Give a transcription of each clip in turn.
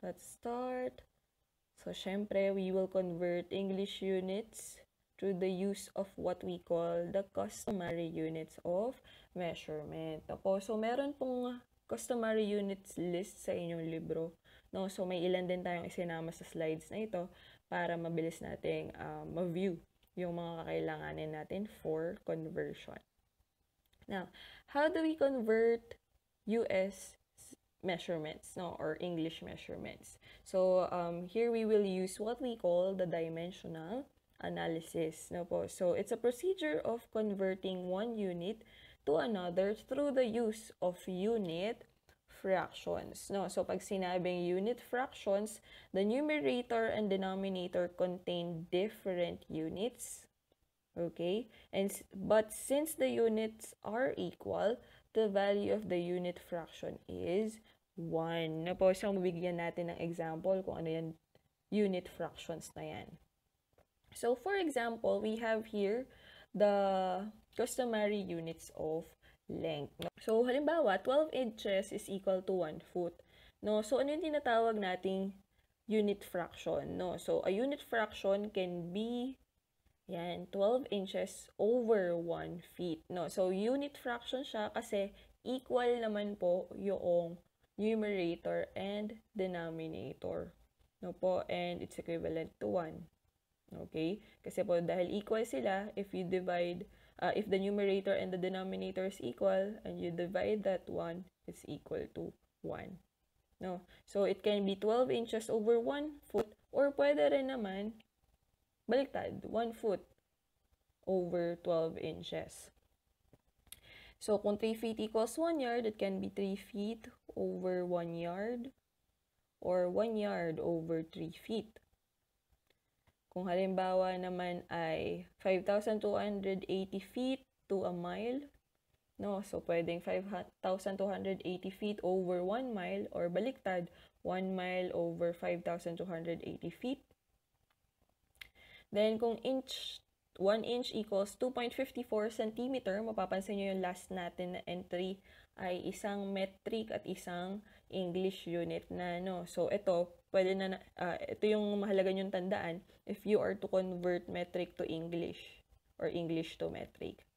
Let's start. So, syempre, we will convert English units through the use of what we call the customary units of measurement. Ako, so meron pong customary units list sa inyong libro. No? So, may ilan din tayong isinama sa slides na ito para mabilis nating uh, ma-view yung mga kakailanganin natin for conversion. Now, how do we convert US measurements no or english measurements so um, here we will use what we call the dimensional analysis no po so it's a procedure of converting one unit to another through the use of unit fractions no so pag sinabing unit fractions the numerator and denominator contain different units okay and but since the units are equal the value of the unit fraction is 1. Na po siyang bibigyan natin ng example kung ano yan, unit fractions na yan. So, for example, we have here the customary units of length. So, halimbawa, 12 inches is equal to 1 foot. No? So, ano yung tinatawag nating unit fraction? No? So, a unit fraction can be yan, 12 inches over 1 feet. No? So, unit fraction siya kasi equal naman po yung numerator and denominator. No po? And it's equivalent to 1. Okay? Kasi po dahil equal sila, if you divide, uh, if the numerator and the denominator is equal, and you divide that 1, it's equal to 1. No? So, it can be 12 inches over 1 foot, or pwede rin naman, baliktad, 1 foot over 12 inches. So, kung 3 feet equals 1 yard, it can be 3 feet over 1 yard or 1 yard over 3 feet. Kung halimbawa naman ay 5,280 feet to a mile, no? So, pwedeng 5,280 feet over 1 mile or baliktad, 1 mile over 5,280 feet. Then, kung inch 1 inch equals 2.54 centimeter. Mapapansin nyo yung last natin na entry ay isang metric at isang English unit na no. So ito, pwede na uh, ito yung mahalaga niyo tandaan if you are to convert metric to English or English to metric.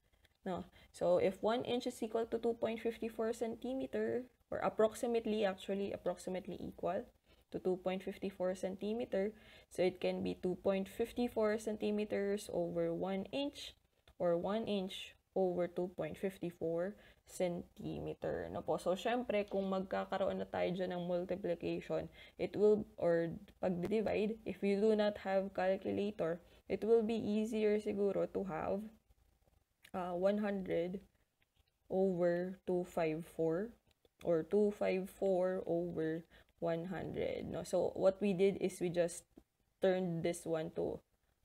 No. So if 1 inch is equal to 2.54 cm or approximately actually approximately equal to 2.54 cm, so it can be 2.54 cm over 1 inch or 1 inch over 2.54 centimeter. No po? So, syempre, kung magkakaroon na tayo dyan ng multiplication, it will, or pag-divide, if you do not have calculator, it will be easier siguro to have uh, 100 over 254 or 254 over 100. No? So, what we did is we just turned this one to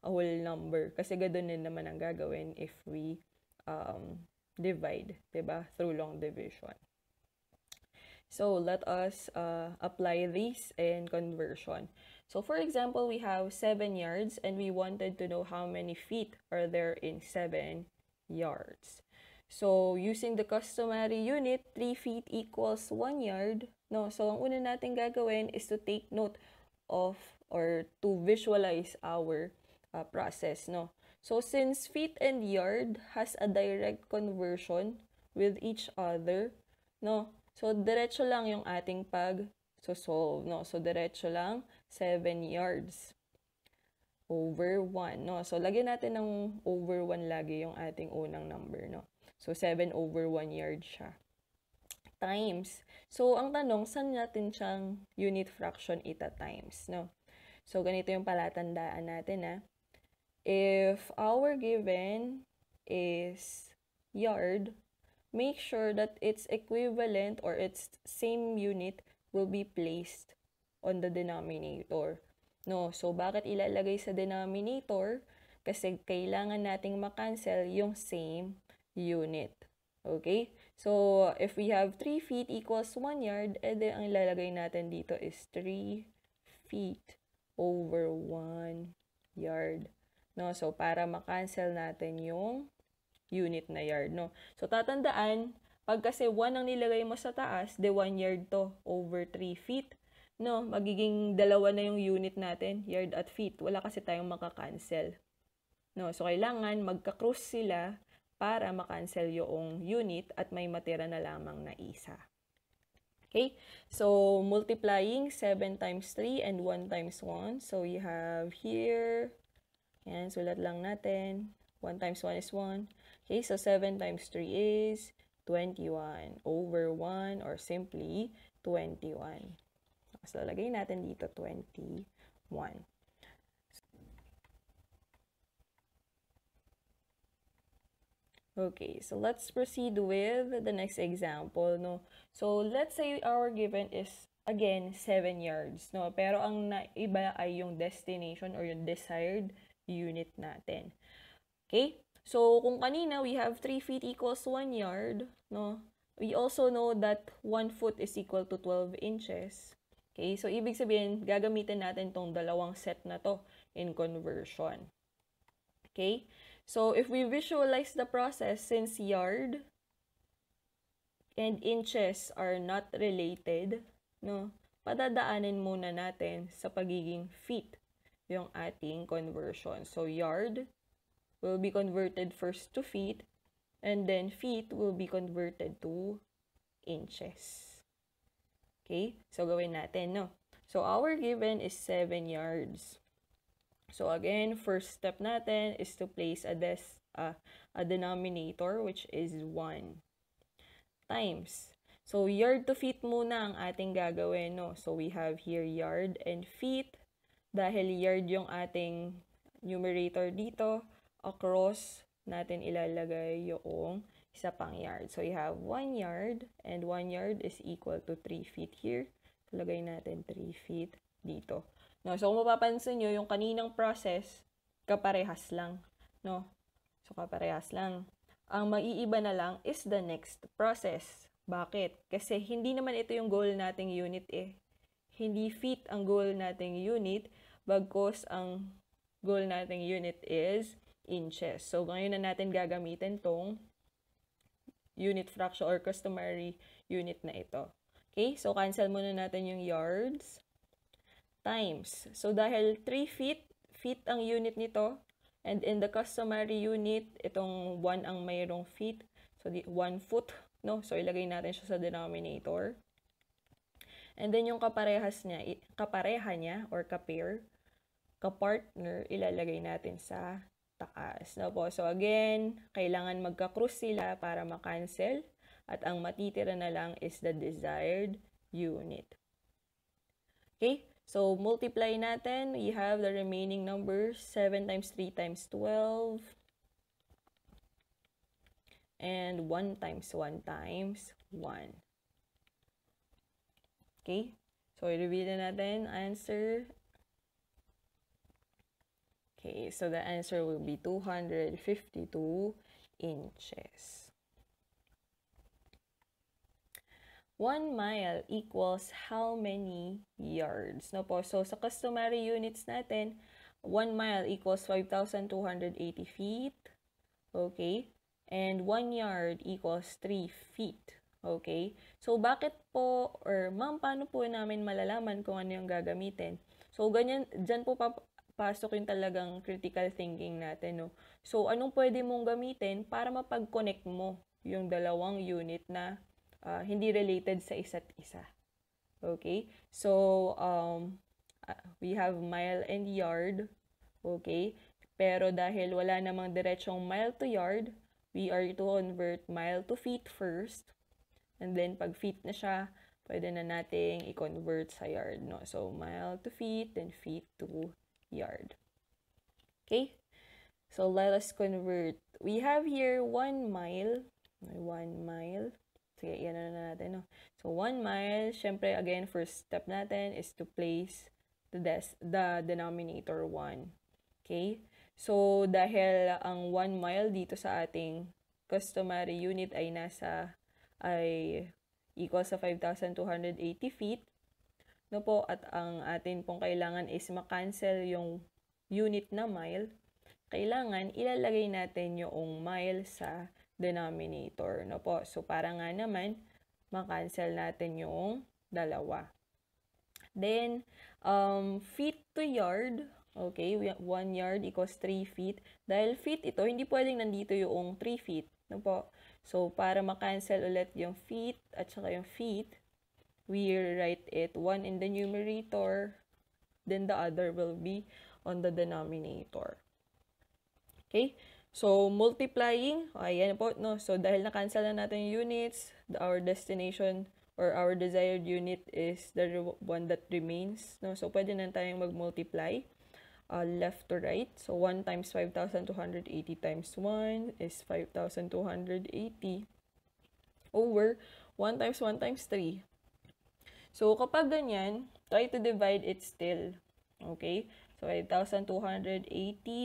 a whole number. Kasi ganoon din naman ang gagawin if we um, divide, diba? Through long division. So let us uh, apply these in conversion. So for example, we have 7 yards and we wanted to know how many feet are there in 7 yards. So using the customary unit, 3 feet equals 1 yard. No, so ang una natin gagawin is to take note of or to visualize our uh, process. No, So since feet and yard has a direct conversion with each other, no? So diretso lang yung ating pag so solve, no? So diretso lang 7 yards over 1, no? So lagyan natin ng over 1 lagi yung ating unang number, no? So 7 over 1 yard siya times. So, ang tanong, saan natin siyang unit fraction ita times, no? So, ganito yung palatandaan natin, ha? If our given is yard, make sure that its equivalent or its same unit will be placed on the denominator. No, so bakit ilalagay sa denominator? Kasi kailangan nating makancel yung same unit. Okay? So, if we have 3 feet equals 1 yard, edi ang ilalagay natin dito is 3 feet over 1 yard. No? So, para ma-cancel natin yung unit na yard. No? So, tatandaan, pag kasi 1 ang nilagay mo sa taas, the 1 yard to over 3 feet. No, magiging dalawa na yung unit natin, yard at feet. Wala kasi tayong makakancel. No, so kailangan magka-cross sila para ma-cancel yung unit at may matira na lamang na isa. Okay? So, multiplying 7 times 3 and 1 times 1. So, you have here yan, sulat lang natin. 1 times 1 is 1. Okay, so 7 times 3 is 21 over 1 or simply 21. Tapos so, lalagay natin dito 21. Okay, so let's proceed with the next example, no? So, let's say our given is, again, 7 yards, no? Pero ang iba ay yung destination or yung desired unit natin. Okay? So, kung kanina, we have 3 feet equals 1 yard, no? We also know that 1 foot is equal to 12 inches. Okay? So, ibig sabihin, gagamitin natin tong dalawang set na to in conversion. Okay? So, if we visualize the process, since yard and inches are not related, no? Padadaanin muna natin sa pagiging feet yung ating conversion. So, yard will be converted first to feet, and then feet will be converted to inches. Okay? So, gawin natin, no? So, our given is 7 yards. So, again, first step natin is to place a, des uh, a denominator, which is 1 times. So, yard to feet muna ang ating gagawin, no? So, we have here yard and feet dahil yard yung ating numerator dito, across natin ilalagay yung isa pang yard. So, you have 1 yard and 1 yard is equal to 3 feet here. Lagay natin 3 feet dito. No, so, kung mapapansin nyo, yung kaninang process, kaparehas lang. No? So, kaparehas lang. Ang maiiba na lang is the next process. Bakit? Kasi hindi naman ito yung goal nating unit eh. Hindi feet ang goal nating unit, bagkus ang goal nating unit is inches. So, ngayon na natin gagamitin tong unit fraction or customary unit na ito. Okay? So, cancel muna natin yung yards times. So, dahil 3 feet, feet ang unit nito. And in the customary unit, itong 1 ang mayroong feet. So, 1 foot. No? So, ilagay natin siya sa denominator. And then, yung kaparehas niya, kapareha niya or kapair kapartner, ilalagay natin sa taas. No po? So again, kailangan magka-cross sila para makancel at ang matitira na lang is the desired unit. Okay? So multiply natin. We have the remaining number 7 times 3 times 12 and 1 times 1 times 1. Okay? So, i-review na natin. Answer Okay, so the answer will be 252 inches. 1 mile equals how many yards? No po, so sa customary units natin, 1 mile equals 5,280 feet. Okay, and 1 yard equals 3 feet. Okay? So, bakit po, or ma'am, paano po namin malalaman kung ano yung gagamitin? So, ganyan, dyan po, pa, pasok yung talagang critical thinking natin, no? So, anong pwede mong gamitin para mapag-connect mo yung dalawang unit na uh, hindi related sa isa't isa? Okay? So, um, ah, we have mile and yard. Okay? Pero dahil wala namang diretsong mile to yard, we are to convert mile to feet first. And then, pag feet na siya, pwede na nating i-convert sa yard, no? So, mile to feet, then feet to yard. Okay, so let us convert. We have here 1 mile. 1 mile. Sige, yan na natin. No? So, 1 mile, syempre, again, first step natin is to place the, des the denominator 1. Okay? So, dahil ang 1 mile dito sa ating customary unit ay nasa, ay equal sa 5,280 feet, No po, at ang atin pong kailangan is ma-cancel yung unit na mile, kailangan ilalagay natin yung mile sa denominator. No po? So, para nga naman, ma-cancel natin yung dalawa. Then, um, feet to yard. Okay, 1 yard equals 3 feet. Dahil feet ito, hindi pwedeng nandito yung 3 feet. No po? So, para ma-cancel ulit yung feet at saka yung feet, we write it one in the numerator, then the other will be on the denominator. Okay? So, multiplying, oh, ayan po, no? So, dahil na-cancel na natin yung units, our destination or our desired unit is the one that remains, no? So, pwede na tayong mag-multiply uh, left to right. So, 1 times 5,280 times 1 is 5,280 over 1 times 1 times 3 So, kapag ganyan, try to divide it still. Okay? So, 8,280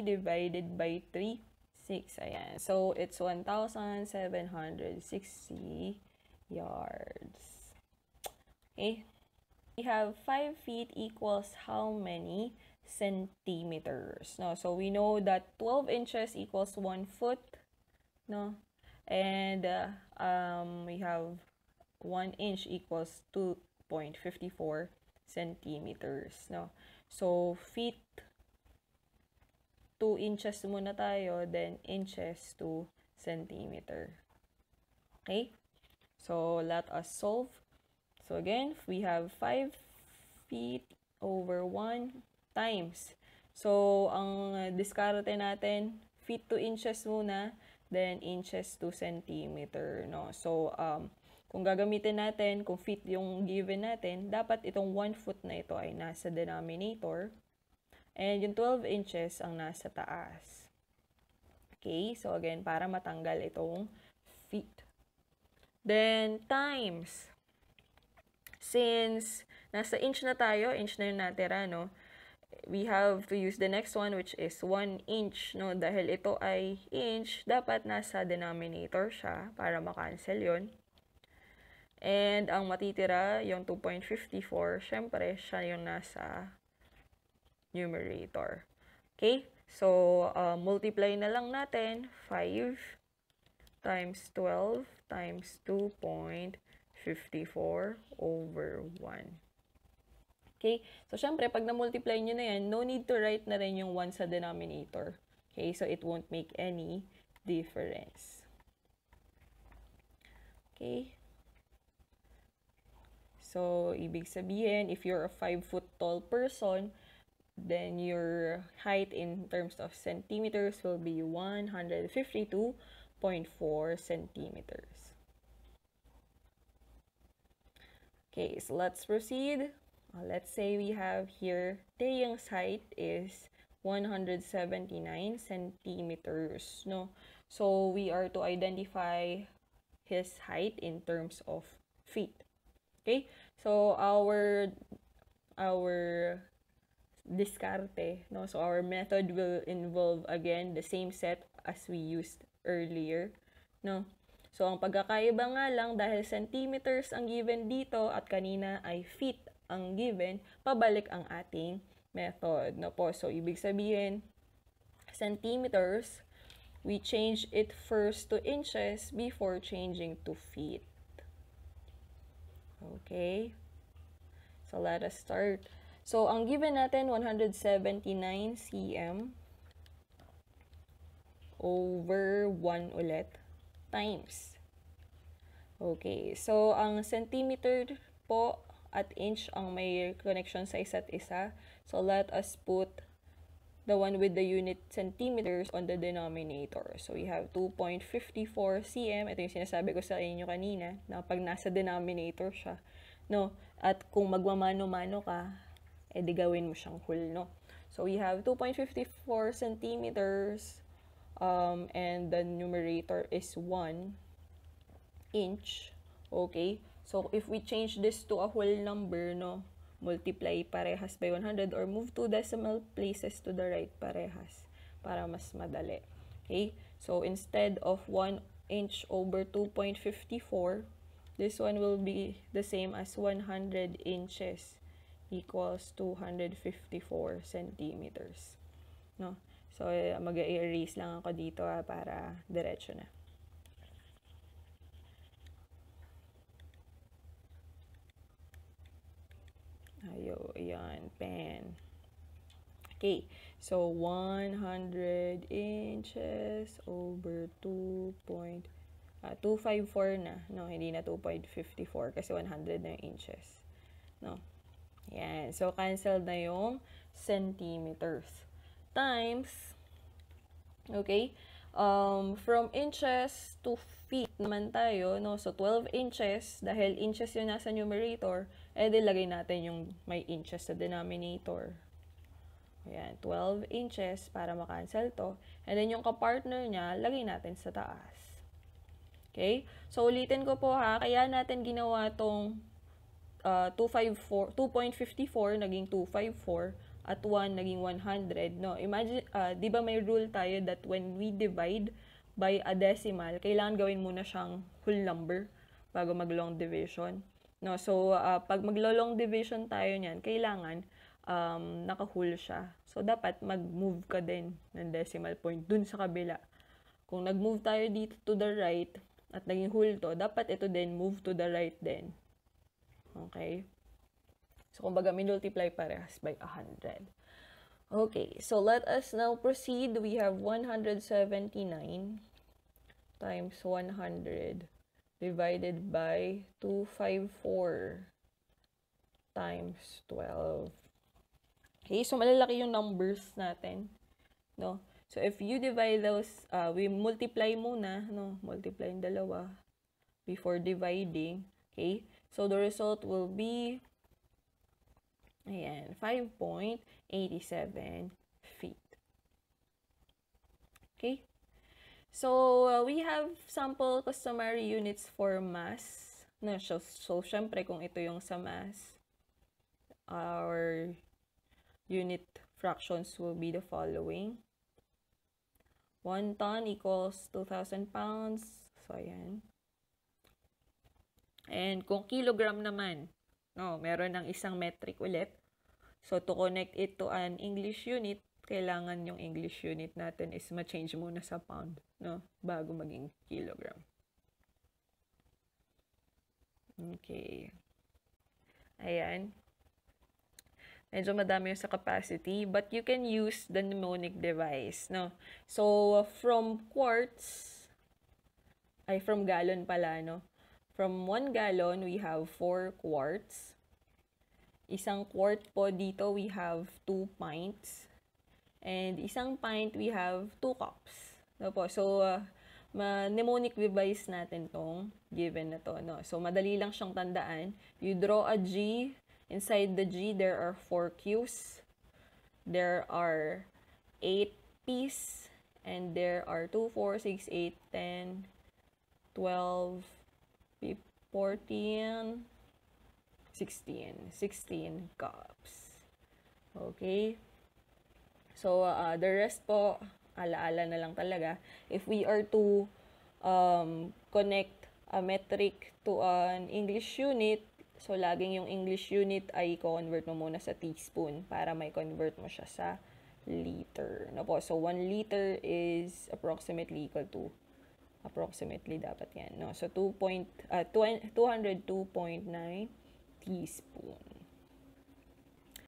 divided by 3, 6. Ayan. So, it's 1,760 yards. Okay? We have 5 feet equals how many centimeters? No? So, we know that 12 inches equals 1 foot. No? And, uh, um, we have 1 inch equals 2 0.54 centimeters. No? So, feet, 2 inches muna tayo, then inches to centimeter. Okay? So, let us solve. So, again, we have 5 feet over 1 times. So, ang diskarte natin, feet to inches muna, then inches to centimeter. No? So, um, kung gagamitin natin, kung fit yung given natin, dapat itong 1 foot na ito ay nasa denominator. And yung 12 inches ang nasa taas. Okay, so again, para matanggal itong feet. Then, times. Since nasa inch na tayo, inch na yung natira, no? we have to use the next one which is 1 inch, no? Dahil ito ay inch, dapat nasa denominator siya para makancel yon And ang matitira, yung 2.54, syempre, siya yung nasa numerator. Okay? So, uh, multiply na lang natin. 5 times 12 times 2.54 over 1. Okay? So, syempre, pag na-multiply nyo na yan, no need to write na rin yung 1 sa denominator. Okay? So, it won't make any difference. Okay? So, ibig sabihin, if you're a 5 foot tall person, then your height in terms of centimeters will be 152.4 centimeters. Okay, so let's proceed. Uh, let's say we have here Taeyang's height is 179 centimeters, no? So, we are to identify his height in terms of feet. Okay? So, our, our discarte, no? So, our method will involve, again, the same set as we used earlier, no? So, ang pagkakaiba nga lang dahil centimeters ang given dito at kanina ay feet ang given, pabalik ang ating method, no po? So, ibig sabihin, centimeters, we change it first to inches before changing to feet. Okay? So, let us start. So, ang given natin, 179 cm over 1 ulit times. Okay. So, ang centimeter po at inch ang may connection sa isa't isa. So, let us put the one with the unit centimeters on the denominator. So, we have 2.54 cm. Ito yung sinasabi ko sa inyo kanina, na pag nasa denominator siya, no? At kung magmamano-mano ka, edi gawin mo siyang whole, no? So, we have 2.54 centimeters, um, and the numerator is 1 inch, okay? So, if we change this to a whole number, no? multiply parehas by 100 or move two decimal places to the right parehas para mas madali. Okay? So, instead of 1 inch over 2.54, this one will be the same as 100 inches equals 254 centimeters. No? So, eh, mag-erase lang ako dito ha, ah, para diretso na. tayo. Ayan, pan. Okay. So, 100 inches over 2.254 uh, ah, na. No, hindi na 2.54 kasi 100 na yung inches. No. Ayan. So, cancel na yung centimeters. Times, okay, um, from inches to feet naman tayo, no? So, 12 inches, dahil inches yung nasa numerator, eh, dilagay natin yung may inches sa denominator. Ayan, 12 inches para makancel to. And then, yung kapartner niya, lagay natin sa taas. Okay? So, ulitin ko po ha. Kaya natin ginawa tong uh, 254, 2.54 naging 254 at 1 naging 100. No? Imagine, uh, ah, di ba may rule tayo that when we divide by a decimal, kailangan gawin muna siyang whole number bago mag long division. No, so uh, pag maglo-long division tayo niyan, kailangan um, naka-whole siya. So dapat mag-move ka din ng decimal point dun sa kabila. Kung nag-move tayo dito to the right at naging whole to, dapat ito din move to the right din. Okay? So kumbaga multiply parehas by 100. Okay, so let us now proceed. We have 179 times 100 divided by 254 times 12. Okay, so malalaki yung numbers natin, no? So, if you divide those, uh, we multiply muna, no? Multiply yung dalawa before dividing, okay? So, the result will be, ayan, 5.87 feet. Okay? So, uh, we have sample customary units for mass. No, so, so, syempre, kung ito yung sa mass, our unit fractions will be the following. 1 ton equals 2,000 pounds. So, ayan. And kung kilogram naman, no, meron ng isang metric ulit. So, to connect it to an English unit, kailangan yung English unit natin is ma-change muna sa pound, no? Bago maging kilogram. Okay. Ayan. Medyo madami yung sa capacity, but you can use the mnemonic device, no? So, from quarts, ay from gallon pala, no? From one gallon, we have 4 quarts. Isang quart po dito, we have 2 pints. And isang pint, we have two cups. No po? So, uh, ma mnemonic device natin tong given na to. No? So, madali lang siyang tandaan. You draw a G. Inside the G, there are four Qs. There are eight Ps. And there are 2, 4, 6, 8, 10, 12, 14, 16. 16 cups. Okay? So, uh, the rest po, alaala na lang talaga. If we are to um, connect a metric to an English unit, so laging yung English unit ay convert mo muna sa teaspoon para may convert mo siya sa liter. No po? So, 1 liter is approximately equal to approximately dapat yan. No? So, 2 point, uh, 202.9 teaspoon.